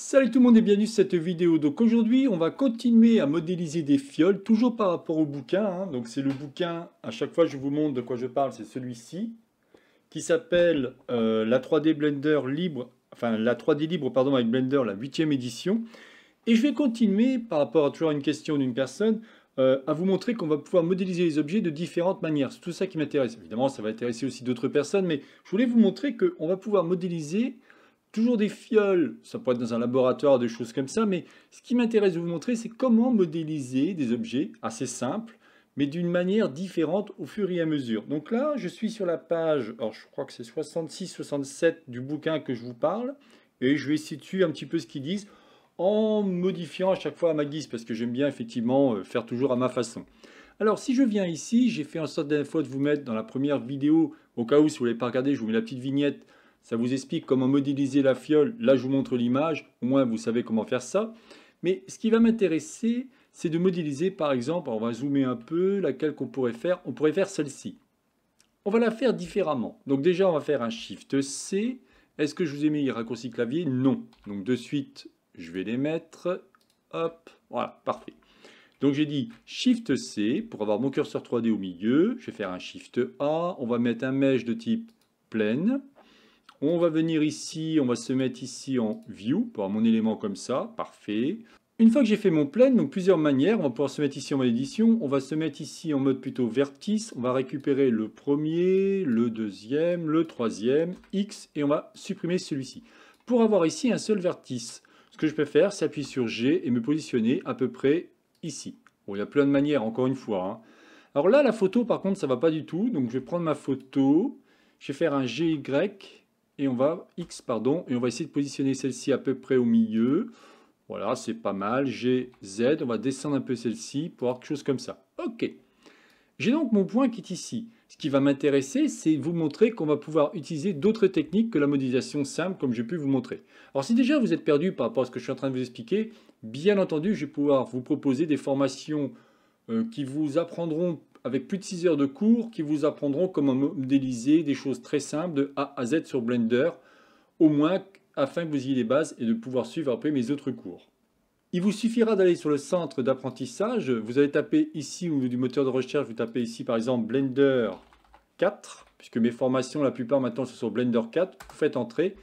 Salut tout le monde et bienvenue sur cette vidéo. Donc aujourd'hui, on va continuer à modéliser des fioles, toujours par rapport au bouquin. Hein. Donc c'est le bouquin, à chaque fois je vous montre de quoi je parle, c'est celui-ci, qui s'appelle euh, la 3D Blender libre, enfin la 3D libre, pardon, avec Blender, la 8ème édition. Et je vais continuer, par rapport à toujours une question d'une personne, euh, à vous montrer qu'on va pouvoir modéliser les objets de différentes manières. C'est tout ça qui m'intéresse. Évidemment, ça va intéresser aussi d'autres personnes, mais je voulais vous montrer qu'on va pouvoir modéliser toujours des fioles, ça pourrait être dans un laboratoire, des choses comme ça, mais ce qui m'intéresse de vous montrer, c'est comment modéliser des objets assez simples, mais d'une manière différente au fur et à mesure. Donc là, je suis sur la page, alors je crois que c'est 66-67 du bouquin que je vous parle, et je vais situer un petit peu ce qu'ils disent, en modifiant à chaque fois à ma guise, parce que j'aime bien effectivement euh, faire toujours à ma façon. Alors si je viens ici, j'ai fait en sorte fois de vous mettre dans la première vidéo, au cas où si vous ne l'avez pas regardé, je vous mets la petite vignette ça vous explique comment modéliser la fiole. Là, je vous montre l'image. Au moins, vous savez comment faire ça. Mais ce qui va m'intéresser, c'est de modéliser, par exemple, on va zoomer un peu, laquelle qu'on pourrait faire. On pourrait faire celle-ci. On va la faire différemment. Donc déjà, on va faire un Shift C. Est-ce que je vous ai mis les raccourcis clavier Non. Donc de suite, je vais les mettre. Hop, voilà, parfait. Donc j'ai dit Shift C pour avoir mon curseur 3D au milieu. Je vais faire un Shift A. On va mettre un mesh de type pleine. On va venir ici, on va se mettre ici en View pour mon élément comme ça. Parfait. Une fois que j'ai fait mon plein, donc plusieurs manières, on va pouvoir se mettre ici en mode édition, on va se mettre ici en mode plutôt vertice, on va récupérer le premier, le deuxième, le troisième, X, et on va supprimer celui-ci. Pour avoir ici un seul vertice, ce que je peux faire, c'est appuyer sur G et me positionner à peu près ici. Bon, il y a plein de manières, encore une fois. Hein. Alors là, la photo, par contre, ça va pas du tout, donc je vais prendre ma photo, je vais faire un GY, et on va x pardon et on va essayer de positionner celle-ci à peu près au milieu. Voilà, c'est pas mal. G, Z, on va descendre un peu celle-ci pour avoir quelque chose comme ça. OK. J'ai donc mon point qui est ici. Ce qui va m'intéresser, c'est vous montrer qu'on va pouvoir utiliser d'autres techniques que la modélisation simple, comme j'ai pu vous montrer. Alors si déjà vous êtes perdu par rapport à ce que je suis en train de vous expliquer, bien entendu, je vais pouvoir vous proposer des formations euh, qui vous apprendront avec plus de 6 heures de cours qui vous apprendront comment modéliser des choses très simples de A à Z sur Blender, au moins afin que vous ayez les bases et de pouvoir suivre après mes autres cours. Il vous suffira d'aller sur le centre d'apprentissage, vous allez taper ici ou du moteur de recherche, vous tapez ici par exemple Blender 4, puisque mes formations la plupart maintenant sont sur Blender 4, vous faites entrer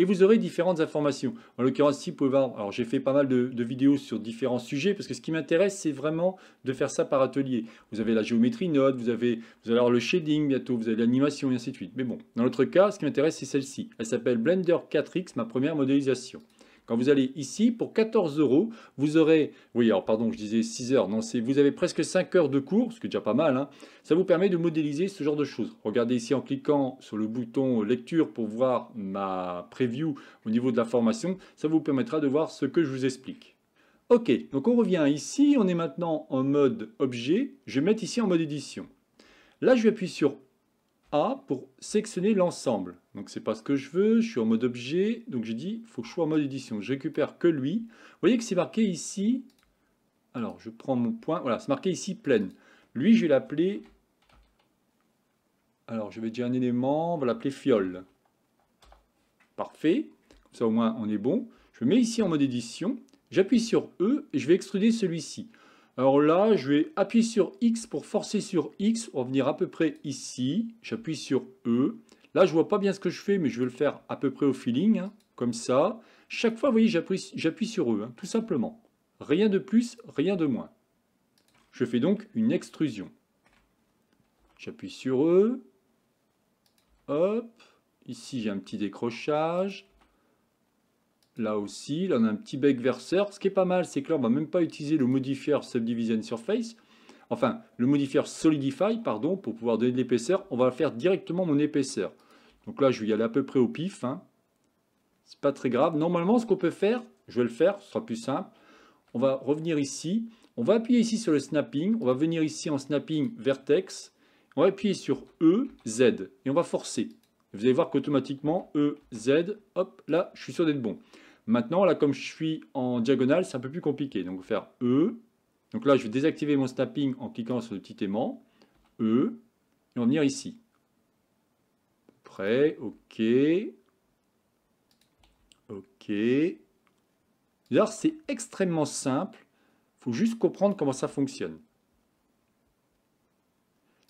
et vous aurez différentes informations. En l'occurrence, si vous pouvez voir, alors j'ai fait pas mal de, vidéos sur différents sujets, parce que ce qui m'intéresse, c'est vraiment de faire ça par atelier. Vous avez la géométrie node, vous, avez, vous allez avoir le shading bientôt, vous avez l'animation, et ainsi de suite. Mais bon, dans l'autre cas, ce qui m'intéresse, c'est celle-ci. Elle s'appelle Blender 4X, ma première modélisation. Quand vous allez ici, pour 14 euros, vous aurez, oui, alors pardon, je disais 6 heures, non, c'est, vous avez presque 5 heures de cours, ce qui est déjà pas mal, hein. ça vous permet de modéliser ce genre de choses. Regardez ici en cliquant sur le bouton lecture pour voir ma preview au niveau de la formation, ça vous permettra de voir ce que je vous explique. Ok, donc on revient ici, on est maintenant en mode objet, je vais mettre ici en mode édition. Là, je vais appuyer sur pour sectionner l'ensemble. Donc c'est pas ce que je veux, je suis en mode objet, donc j'ai dit, il faut que je sois en mode édition. Je récupère que lui. Vous voyez que c'est marqué ici, alors je prends mon point, voilà, c'est marqué ici pleine. Lui, je vais l'appeler, alors je vais dire un élément, on va l'appeler fiole. Parfait, comme ça au moins on est bon. Je mets ici en mode édition, j'appuie sur E et je vais extruder celui-ci. Alors là, je vais appuyer sur X pour forcer sur X. On va venir à peu près ici. J'appuie sur E. Là, je ne vois pas bien ce que je fais, mais je vais le faire à peu près au feeling, hein, comme ça. Chaque fois, vous voyez, j'appuie sur E, hein, tout simplement. Rien de plus, rien de moins. Je fais donc une extrusion. J'appuie sur E. Hop. Ici, j'ai un petit décrochage là aussi. on a un petit bec verseur. Ce qui est pas mal, c'est que là, on va même pas utiliser le modifier Subdivision Surface. Enfin, le modifier Solidify, pardon, pour pouvoir donner de l'épaisseur. On va faire directement mon épaisseur. Donc là, je vais y aller à peu près au pif. Hein. C'est pas très grave. Normalement, ce qu'on peut faire, je vais le faire, ce sera plus simple. On va revenir ici. On va appuyer ici sur le snapping. On va venir ici en snapping vertex. On va appuyer sur E, Z. Et on va forcer. Vous allez voir qu'automatiquement, E, Z, hop, là, je suis sûr d'être bon. Maintenant, là, comme je suis en diagonale, c'est un peu plus compliqué. Donc, faire E. Donc là, je vais désactiver mon snapping en cliquant sur le petit aimant. E. Et on va venir ici. Prêt. OK. OK. D'ailleurs, c'est extrêmement simple. Il faut juste comprendre comment ça fonctionne.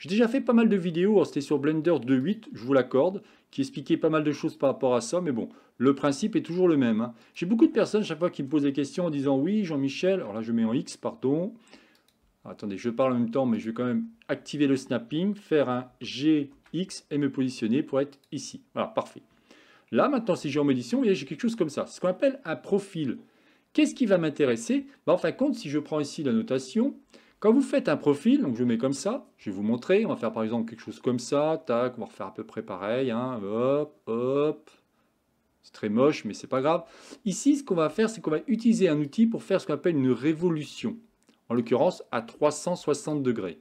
J'ai déjà fait pas mal de vidéos, hein, c'était sur Blender 2.8, je vous l'accorde, qui expliquait pas mal de choses par rapport à ça, mais bon, le principe est toujours le même. Hein. J'ai beaucoup de personnes chaque fois qui me posent des questions en disant oui, Jean-Michel, alors là je mets en X, pardon. Attendez, je parle en même temps, mais je vais quand même activer le snapping, faire un GX et me positionner pour être ici. Voilà, parfait. Là, maintenant, si j'ai en édition, j'ai quelque chose comme ça. ce qu'on appelle un profil. Qu'est-ce qui va m'intéresser bah, En fin de compte, si je prends ici la notation, quand vous faites un profil, donc je mets comme ça, je vais vous montrer, on va faire par exemple quelque chose comme ça, tac, on va refaire à peu près pareil, hein, hop, hop, c'est très moche, mais c'est pas grave. Ici, ce qu'on va faire, c'est qu'on va utiliser un outil pour faire ce qu'on appelle une révolution, en l'occurrence à 360 degrés.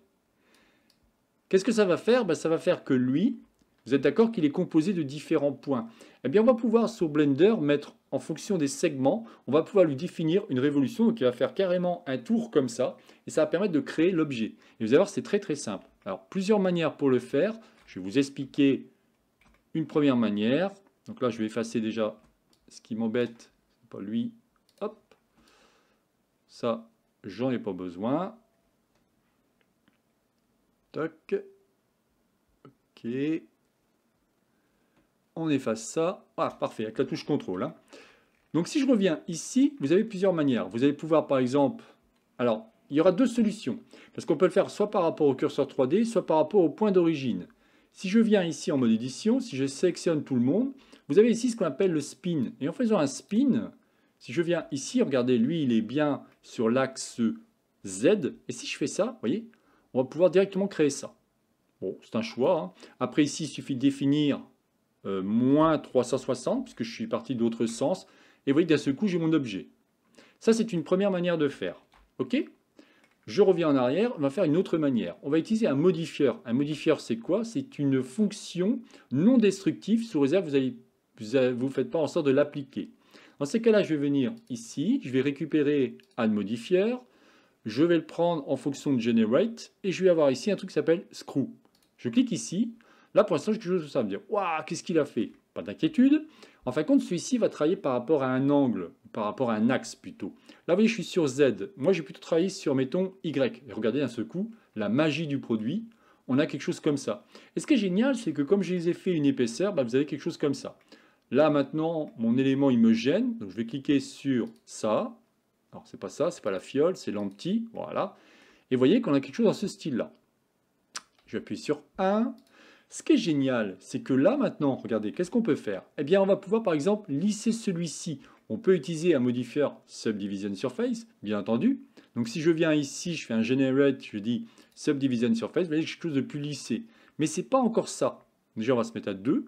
Qu'est-ce que ça va faire ben, Ça va faire que lui, vous êtes d'accord qu'il est composé de différents points. Eh bien, on va pouvoir sur Blender mettre en fonction des segments, on va pouvoir lui définir une révolution. Donc, il va faire carrément un tour comme ça. Et ça va permettre de créer l'objet. Et vous allez voir, c'est très très simple. Alors, plusieurs manières pour le faire. Je vais vous expliquer une première manière. Donc là, je vais effacer déjà ce qui m'embête. pas lui. Hop. Ça, j'en ai pas besoin. Toc. Ok on efface ça. Ah, parfait, avec la touche contrôle. Hein. Donc si je reviens ici, vous avez plusieurs manières. Vous allez pouvoir par exemple... Alors, il y aura deux solutions. Parce qu'on peut le faire soit par rapport au curseur 3D, soit par rapport au point d'origine. Si je viens ici en mode édition, si je sélectionne tout le monde, vous avez ici ce qu'on appelle le spin. Et en faisant un spin, si je viens ici, regardez, lui, il est bien sur l'axe Z. Et si je fais ça, vous voyez, on va pouvoir directement créer ça. Bon, c'est un choix. Hein. Après, ici, il suffit de définir euh, moins 360, puisque je suis parti d'autre sens, et vous voyez, d'un seul coup, j'ai mon objet. Ça, c'est une première manière de faire. OK Je reviens en arrière, on va faire une autre manière. On va utiliser un modifieur. Un modifieur, c'est quoi C'est une fonction non destructive, sous réserve, vous ne vous, faites pas en sorte de l'appliquer. Dans ces cas-là, je vais venir ici, je vais récupérer un modifier, je vais le prendre en fonction de generate, et je vais avoir ici un truc qui s'appelle screw. Je clique ici, Là, pour l'instant, je quelque chose ça. Me dire, waouh, qu'est-ce qu'il a fait Pas d'inquiétude. En fin de compte, celui-ci va travailler par rapport à un angle, par rapport à un axe plutôt. Là, vous voyez, je suis sur Z. Moi, j'ai plutôt travaillé sur, mettons, Y. Et regardez d'un seul coup, la magie du produit, on a quelque chose comme ça. Et ce qui est génial, c'est que comme je les ai fait une épaisseur, bah, vous avez quelque chose comme ça. Là, maintenant, mon élément, il me gêne. Donc, je vais cliquer sur ça. Alors, c'est pas ça, c'est pas la fiole, c'est l'anti. Voilà. Et vous voyez qu'on a quelque chose dans ce style-là. Je sur 1, ce qui est génial, c'est que là maintenant, regardez, qu'est-ce qu'on peut faire Eh bien, on va pouvoir par exemple lisser celui-ci. On peut utiliser un modifier Subdivision Surface, bien entendu. Donc si je viens ici, je fais un Generate, je dis Subdivision Surface, vous voyez quelque chose de plus lissé. Mais n'est pas encore ça. Déjà, on va se mettre à 2,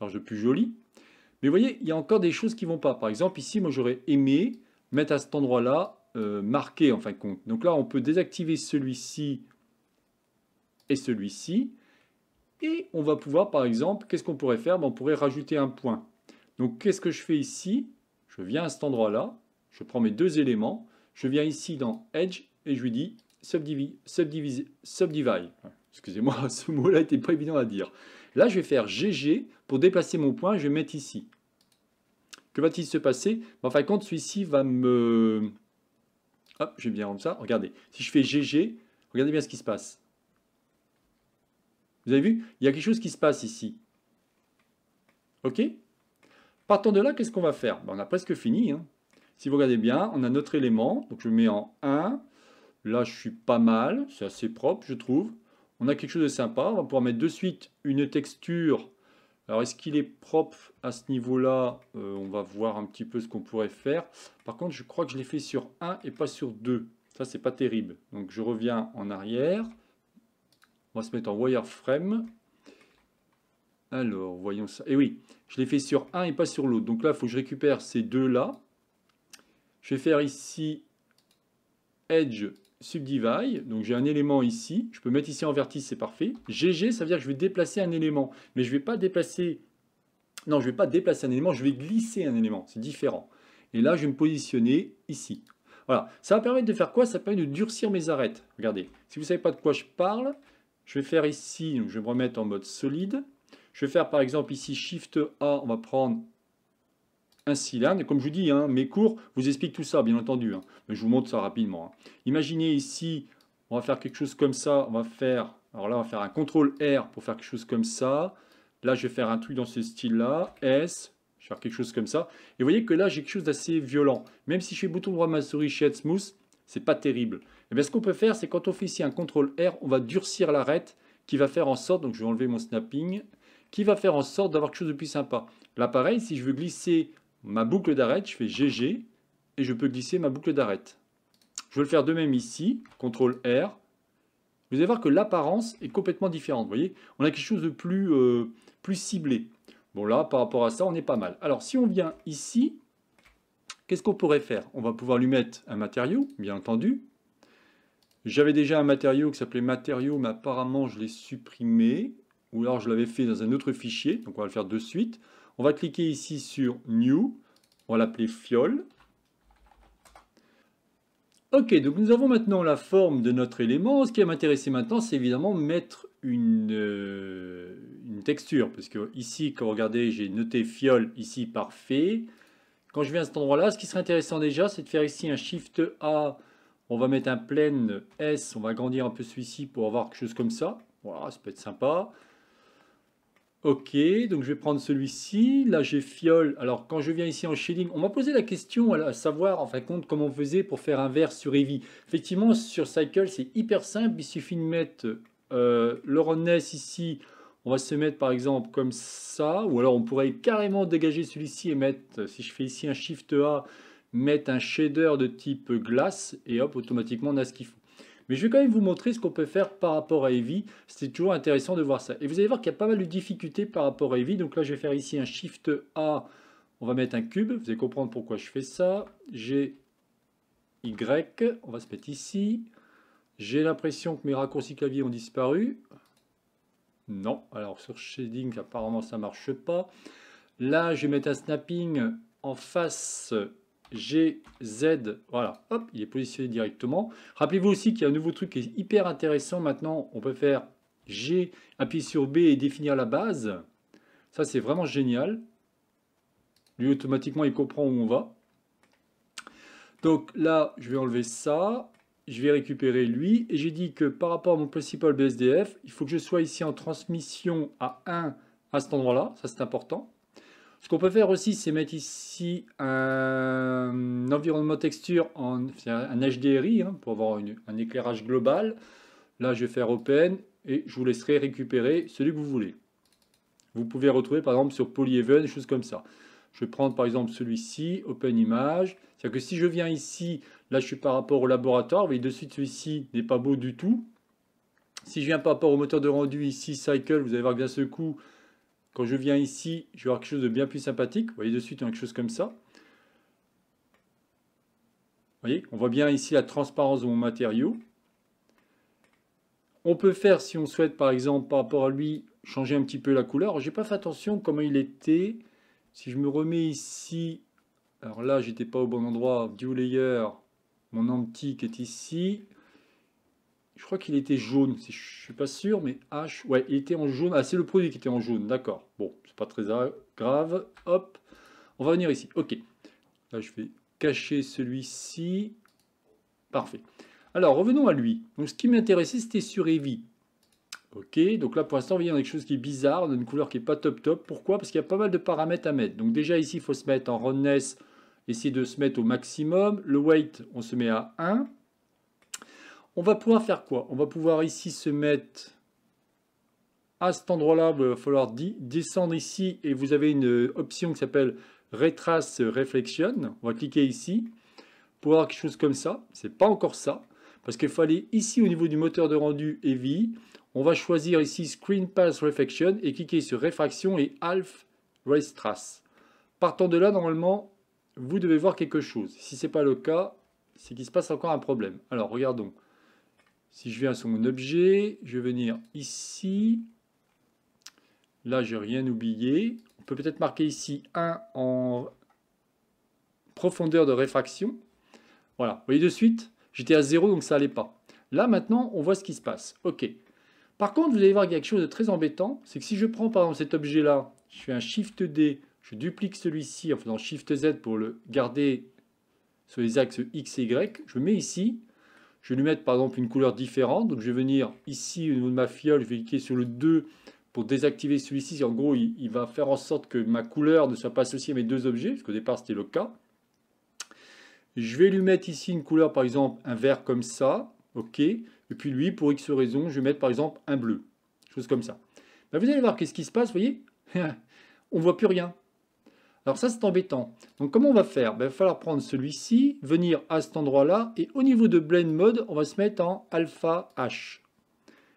alors suis plus joli. Mais vous voyez, il y a encore des choses qui vont pas. Par exemple, ici, moi j'aurais aimé mettre à cet endroit-là, euh, marquer marqué en fin de compte. Donc là, on peut désactiver celui-ci et celui-ci. Et on va pouvoir, par exemple, qu'est-ce qu'on pourrait faire ben, On pourrait rajouter un point. Donc, qu'est-ce que je fais ici Je viens à cet endroit-là, je prends mes deux éléments, je viens ici dans Edge et je lui dis subdivide, subdivide, subdivide. Excusez-moi, ce mot-là n'était pas évident à dire. Là, je vais faire GG pour déplacer mon point, je vais mettre ici. Que va-t-il se passer Enfin, fin celui-ci va me... Hop, je vais bien rendre ça. Regardez, si je fais GG, regardez bien ce qui se passe. Vous avez vu Il y a quelque chose qui se passe ici. OK Partant de là, qu'est-ce qu'on va faire ben, On a presque fini. Hein. Si vous regardez bien, on a notre élément. Donc je mets en 1. Là, je suis pas mal. C'est assez propre, je trouve. On a quelque chose de sympa. On va pouvoir mettre de suite une texture. Alors, est-ce qu'il est propre à ce niveau-là euh, On va voir un petit peu ce qu'on pourrait faire. Par contre, je crois que je l'ai fait sur 1 et pas sur 2. Ça, c'est pas terrible. Donc, je reviens en arrière. On va se mettre en wireframe. Alors, voyons ça. Et eh oui, je l'ai fait sur un et pas sur l'autre. Donc là, il faut que je récupère ces deux-là. Je vais faire ici Edge Subdivide. Donc j'ai un élément ici. Je peux mettre ici en vertice, c'est parfait. GG, ça veut dire que je vais déplacer un élément. Mais je ne vais pas déplacer... Non, je ne vais pas déplacer un élément, je vais glisser un élément. C'est différent. Et là, je vais me positionner ici. Voilà. Ça va permettre de faire quoi Ça permet de durcir mes arêtes. Regardez. Si vous ne savez pas de quoi je parle, je vais faire ici, je vais me remettre en mode solide. Je vais faire par exemple ici Shift A, on va prendre un cylindre. Et comme je vous dis, hein, mes cours vous expliquent tout ça, bien entendu. Hein. Mais je vous montre ça rapidement. Hein. Imaginez ici, on va faire quelque chose comme ça. On va faire, alors là, on va faire un CTRL R pour faire quelque chose comme ça. Là, je vais faire un truc dans ce style-là. S, je vais faire quelque chose comme ça. Et vous voyez que là, j'ai quelque chose d'assez violent. Même si je fais bouton droit ma souris chez Smooth, c'est pas terrible. Et eh bien, ce qu'on peut faire, c'est quand on fait ici un CTRL R, on va durcir l'arête qui va faire en sorte, donc je vais enlever mon snapping, qui va faire en sorte d'avoir quelque chose de plus sympa. Là, pareil, si je veux glisser ma boucle d'arête, je fais GG et je peux glisser ma boucle d'arête. Je vais le faire de même ici, CTRL R. Vous allez voir que l'apparence est complètement différente. Vous voyez, on a quelque chose de plus, euh, plus ciblé. Bon là, par rapport à ça, on est pas mal. Alors si on vient ici, qu'est-ce qu'on pourrait faire On va pouvoir lui mettre un matériau, bien entendu. J'avais déjà un matériau qui s'appelait matériau, mais apparemment je l'ai supprimé, ou alors je l'avais fait dans un autre fichier, donc on va le faire de suite. On va cliquer ici sur New, on va l'appeler fiole. Ok, donc nous avons maintenant la forme de notre élément. Ce qui va m'intéresser maintenant, c'est évidemment mettre une, euh, texture. Parce que ici, quand vous regardez, j'ai noté fiole ici parfait. Quand je viens à cet endroit-là, ce qui serait intéressant déjà, c'est de faire ici un Shift A on va mettre un plein S, on va grandir un peu celui-ci pour avoir quelque chose comme ça. Voilà, ça peut être sympa. Ok, donc je vais prendre celui-ci. Là, j'ai fiole. Alors, quand je viens ici en shading, on m'a posé la question à savoir, en fin de compte, comment on faisait pour faire un verre sur Eevee. Effectivement, sur Cycle, c'est hyper simple. Il suffit de mettre euh, le S ici. On va se mettre, par exemple, comme ça. Ou alors, on pourrait carrément dégager celui-ci et mettre, si je fais ici un Shift A, mettre un shader de type glace et hop, automatiquement on a ce qu'il faut. Mais je vais quand même vous montrer ce qu'on peut faire par rapport à Eevee. C'est toujours intéressant de voir ça. Et vous allez voir qu'il y a pas mal de difficultés par rapport à Eevee. Donc là, je vais faire ici un Shift A. On va mettre un cube. Vous allez comprendre pourquoi je fais ça. J'ai Y. On va se mettre ici. J'ai l'impression que mes raccourcis clavier ont disparu. Non. Alors sur Shading, apparemment, ça ne marche pas. Là, je vais mettre un snapping en face GZ, voilà, hop, il est positionné directement. Rappelez-vous aussi qu'il y a un nouveau truc qui est hyper intéressant maintenant, on peut faire G, appuyer sur B et définir la base. Ça, c'est vraiment génial. Lui, automatiquement, il comprend où on va. Donc là, je vais enlever ça, je vais récupérer lui, et j'ai dit que par rapport à mon principal BSDF, il faut que je sois ici en transmission à 1 à cet endroit-là, ça c'est important. Ce qu'on peut faire aussi, c'est mettre ici un environnement texture, en, un HDRI, hein, pour avoir un éclairage global. Là, je vais faire Open et je vous laisserai récupérer celui que vous voulez. Vous pouvez retrouver par exemple sur des choses comme ça. Je vais prendre par exemple celui-ci, Open Image. C'est-à-dire que si je viens ici, là je suis par rapport au laboratoire, vous voyez de suite celui-ci n'est pas beau du tout. Si je viens par rapport au moteur de rendu ici, Cycle, vous allez voir que d'un seul coup, quand je viens ici, je vais avoir quelque chose de bien plus sympathique. Vous voyez de suite, a quelque chose comme ça. Vous voyez, on voit bien ici la transparence de mon matériau. On peut faire, si on souhaite, par exemple, par rapport à lui, changer un petit peu la couleur. Je n'ai pas fait attention comment il était. Si je me remets ici, alors là, j'étais pas au bon endroit, View Layer, mon antique est ici je crois qu'il était jaune, je je suis pas sûr, mais H, ouais, il était en jaune. Ah, c'est le produit qui était en jaune, d'accord. Bon, c'est pas très grave. Hop, on va venir ici. Ok, là je vais cacher celui-ci. Parfait. Alors, revenons à lui. Donc, ce qui m'intéressait, c'était sur Eevee. Ok, donc là pour l'instant, on quelque chose qui est bizarre, on une couleur qui n'est pas top top. Pourquoi Parce qu'il y a pas mal de paramètres à mettre. Donc déjà ici, il faut se mettre en roundness, essayer de se mettre au maximum. Le weight, on se met à 1. On va pouvoir faire quoi On va pouvoir ici se mettre à cet endroit-là. Il va falloir descendre ici et vous avez une option qui s'appelle Retrace Reflection. On va cliquer ici pour avoir quelque chose comme ça. C'est pas encore ça parce qu'il fallait ici au niveau du moteur de rendu Heavy. On va choisir ici Screen Pass Reflection et cliquer sur Réfraction et Half Race Partant de là, normalement, vous devez voir quelque chose. Si ce n'est pas le cas, c'est qu'il se passe encore un problème. Alors, regardons. Si je viens sur mon objet, je vais venir ici. Là, je n'ai rien oublié. On peut peut-être marquer ici 1 en profondeur de réfraction. Voilà, vous voyez de suite, j'étais à 0, donc ça n'allait pas. Là, maintenant, on voit ce qui se passe. OK. Par contre, vous allez voir qu'il y a quelque chose de très embêtant, c'est que si je prends par exemple cet objet-là, je fais un Shift D, je duplique celui-ci en faisant Shift Z pour le garder sur les axes X et Y, je mets ici, je vais lui mettre par exemple une couleur différente. Donc je vais venir ici au niveau de ma fiole, je vais cliquer sur le 2 pour désactiver celui-ci. En gros, il, va faire en sorte que ma couleur ne soit pas associée à mes deux objets, parce qu'au départ c'était le cas. Je vais lui mettre ici une couleur, par exemple un vert comme ça. OK. Et puis lui, pour X raison, je vais mettre par exemple un bleu. Chose comme ça. Ben, vous allez voir qu'est-ce qui se passe, vous voyez On ne voit plus rien. Alors ça, c'est embêtant. Donc comment on va faire ben, Il va falloir prendre celui-ci, venir à cet endroit-là, et au niveau de Blend Mode, on va se mettre en alpha H.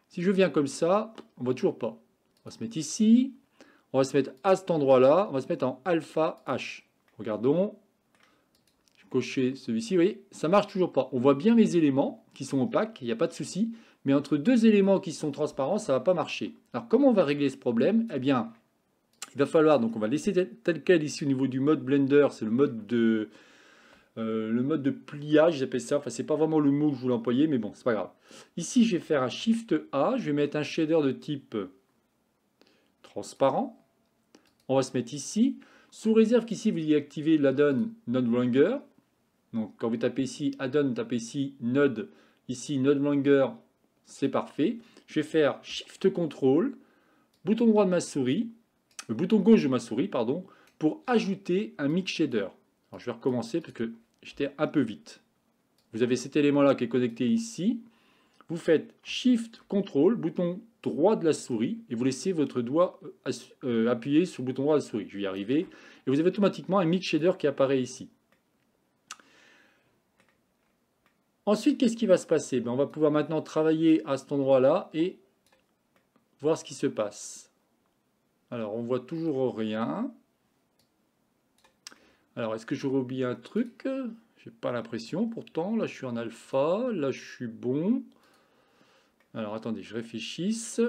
Si je viens comme ça, on voit toujours pas. On va se mettre ici, on va se mettre à cet endroit-là, on va se mettre en alpha H. Regardons, je vais cocher celui-ci, vous voyez, ça marche toujours pas. On voit bien les éléments qui sont opaques, il n'y a pas de souci, mais entre deux éléments qui sont transparents, ça va pas marcher. Alors comment on va régler ce problème Eh bien, il va falloir, donc on va laisser tel quel ici au niveau du mode Blender, c'est le mode de... Euh, le mode de pliage, j'appelle ça, enfin c'est pas vraiment le mot que je voulais employer, mais bon, c'est pas grave. Ici, je vais faire un Shift A, je vais mettre un shader de type transparent. On va se mettre ici, sous réserve qu'ici, vous y activez l'addon longueur Donc quand vous tapez ici addon, tapez ici node, ici Node longueur c'est parfait. Je vais faire Shift Control, bouton droit de ma souris, le bouton gauche de ma souris, pardon, pour ajouter un mix shader. je vais recommencer parce que j'étais un peu vite. Vous avez cet élément-là qui est connecté ici. Vous faites Shift, Ctrl, bouton droit de la souris, et vous laissez votre doigt euh, euh, appuyer sur le bouton droit de la souris. Je vais y arriver. Et vous avez automatiquement un mix shader qui apparaît ici. Ensuite, qu'est-ce qui va se passer ben, On va pouvoir maintenant travailler à cet endroit-là et voir ce qui se passe. Alors, on voit toujours rien. Alors, est-ce que j'aurais oublié un truc J'ai pas l'impression. Pourtant, là, je suis en alpha. Là, je suis bon. Alors, attendez, je réfléchisse.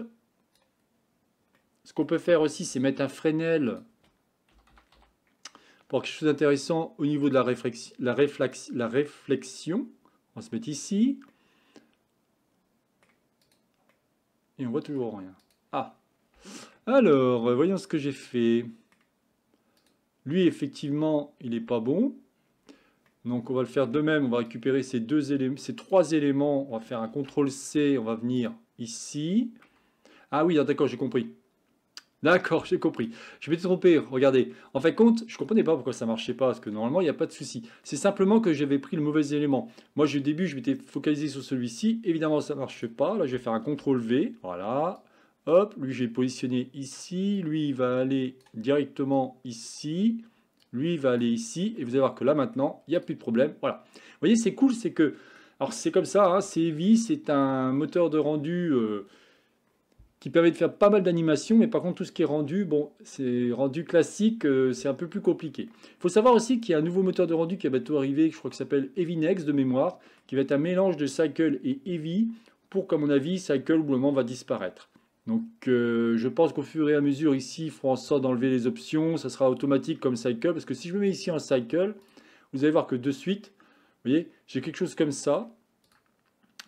Ce qu'on peut faire aussi, c'est mettre un Fresnel pour quelque chose d'intéressant au niveau de la, réflexion. La, la réflexion. On se met ici. Et on voit toujours rien. Ah, alors, voyons ce que j'ai fait. Lui, effectivement, il n'est pas bon. Donc, on va le faire de même. On va récupérer ces, deux éléments, ces trois éléments. On va faire un CTRL-C. On va venir ici. Ah oui, d'accord, j'ai compris. D'accord, j'ai compris. Je m'étais trompé, regardez. En fait, compte, je ne comprenais pas pourquoi ça ne marchait pas, parce que normalement, il n'y a pas de souci. C'est simplement que j'avais pris le mauvais élément. Moi, au début, je m'étais focalisé sur celui-ci. Évidemment, ça ne marchait pas. Là, je vais faire un CTRL-V. Voilà. Hop, lui, j'ai positionné ici. Lui, il va aller directement ici. Lui, il va aller ici. Et vous allez voir que là, maintenant, il n'y a plus de problème. Voilà. Vous voyez, c'est cool, c'est que... Alors, c'est comme ça, hein, c'est Eevee, c'est un moteur de rendu... Euh, qui permet de faire pas mal d'animations, mais par contre tout ce qui est rendu, bon, c'est rendu classique, euh, c'est un peu plus compliqué. Il faut savoir aussi qu'il y a un nouveau moteur de rendu qui va bientôt arriver, je crois que s'appelle Next de mémoire, qui va être un mélange de Cycle et Heavy, pour qu'à mon avis, Cycle ou moment va disparaître. Donc euh, je pense qu'au fur et à mesure ici, il faut en sorte d'enlever les options, ça sera automatique comme cycle, parce que si je me mets ici en cycle, vous allez voir que de suite, vous voyez, j'ai quelque chose comme ça.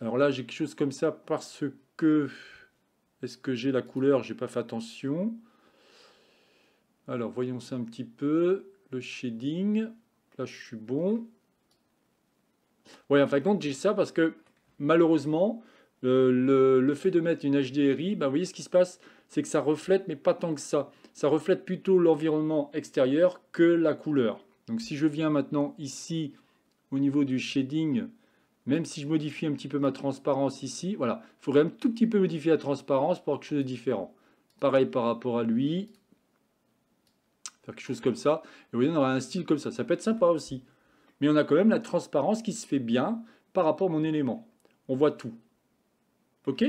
Alors là, j'ai quelque chose comme ça parce que... Est-ce que j'ai la couleur J'ai pas fait attention. Alors, voyons ça un petit peu. Le shading. Là, je suis bon. Oui, en fin de j'ai ça parce que, malheureusement, euh, le, fait de mettre une HDRI, ben, vous voyez ce qui se passe, c'est que ça reflète, mais pas tant que ça. Ça reflète plutôt l'environnement extérieur que la couleur. Donc si je viens maintenant ici au niveau du shading, même si je modifie un petit peu ma transparence ici, voilà, il faudrait un tout petit peu modifier la transparence pour quelque chose de différent. Pareil par rapport à lui, faire quelque chose comme ça. Et vous voyez, on aura un style comme ça, ça peut être sympa aussi. Mais on a quand même la transparence qui se fait bien par rapport à mon élément. On voit tout. Ok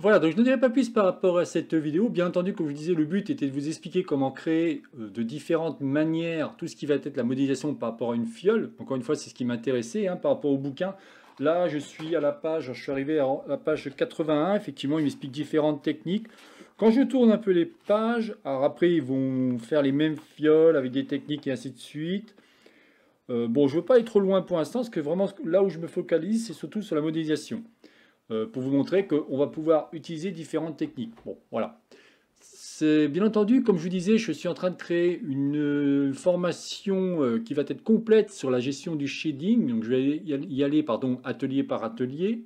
voilà, donc je ne dirai pas plus par rapport à cette vidéo. Bien entendu, comme je disais, le but était de vous expliquer comment créer euh, de différentes manières tout ce qui va être la modélisation par rapport à une fiole. Encore une fois, c'est ce qui m'intéressait hein, par rapport au bouquin. Là, je suis à la page, je suis arrivé à la page 81. Effectivement, il m'explique différentes techniques. Quand je tourne un peu les pages, alors après, ils vont faire les mêmes fioles avec des techniques et ainsi de suite. Euh, bon, je ne veux pas aller trop loin pour l'instant, parce que vraiment, là où je me focalise, c'est surtout sur la modélisation. Euh, pour vous montrer qu'on va pouvoir utiliser différentes techniques. Bon, voilà. C'est bien entendu, comme je vous disais, je suis en train de créer une euh, formation euh, qui va être complète sur la gestion du shading. Donc je vais y aller pardon, atelier par atelier.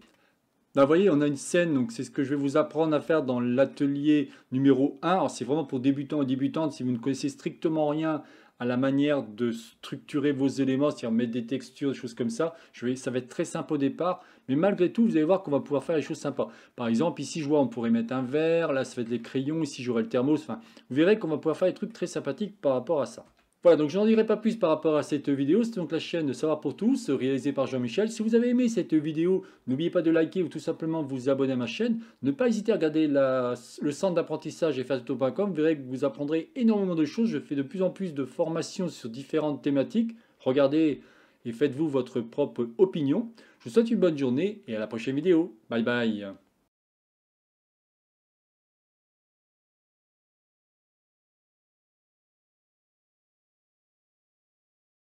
Là, vous voyez, on a une scène, donc c'est ce que je vais vous apprendre à faire dans l'atelier numéro 1. c'est vraiment pour débutants et débutantes. Si vous ne connaissez strictement rien à la manière de structurer vos éléments, c'est-à-dire mettre des textures, des choses comme ça. Je ça va être très simple au départ, mais malgré tout, vous allez voir qu'on va pouvoir faire des choses sympas. Par exemple, ici, je vois, on pourrait mettre un verre, là, ça va être les crayons, ici, j'aurai le thermos. Enfin, vous verrez qu'on va pouvoir faire des trucs très sympathiques par rapport à ça. Voilà, donc je n'en dirai pas plus par rapport à cette vidéo. C'est donc la chaîne de Savoir pour tous, réalisée par Jean-Michel. Si vous avez aimé cette vidéo, n'oubliez pas de liker ou tout simplement vous abonner à ma chaîne. Ne pas hésiter à regarder le centre d'apprentissage fsauto.com. Vous verrez que vous apprendrez énormément de choses. Je fais de plus en plus de formations sur différentes thématiques. Regardez et faites-vous votre propre opinion. Je vous souhaite une bonne journée et à la prochaine vidéo. Bye bye